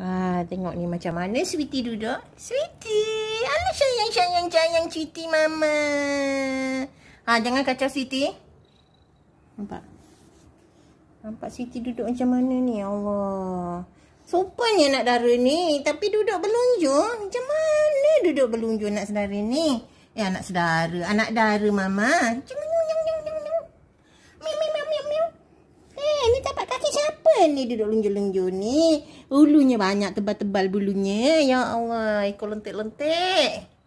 Ah, tengok ni macam mana Sweetie duduk. Sweetie. Alah sayang, sayang, sayang Citi Mama. Ha, jangan kacau Citi. Nampak? Nampak Citi duduk macam mana ni? Ya Allah. Sopannya nak dara ni. Tapi duduk berlunjung. Macam mana duduk berlunjung nak sedara ni? Eh, anak sedara. Anak dara, Mama. Macam ni duduk lunjur-lunjur ni? Ulunya banyak tebal-tebal bulunya. Ya Allah, ikut lentik-lentik.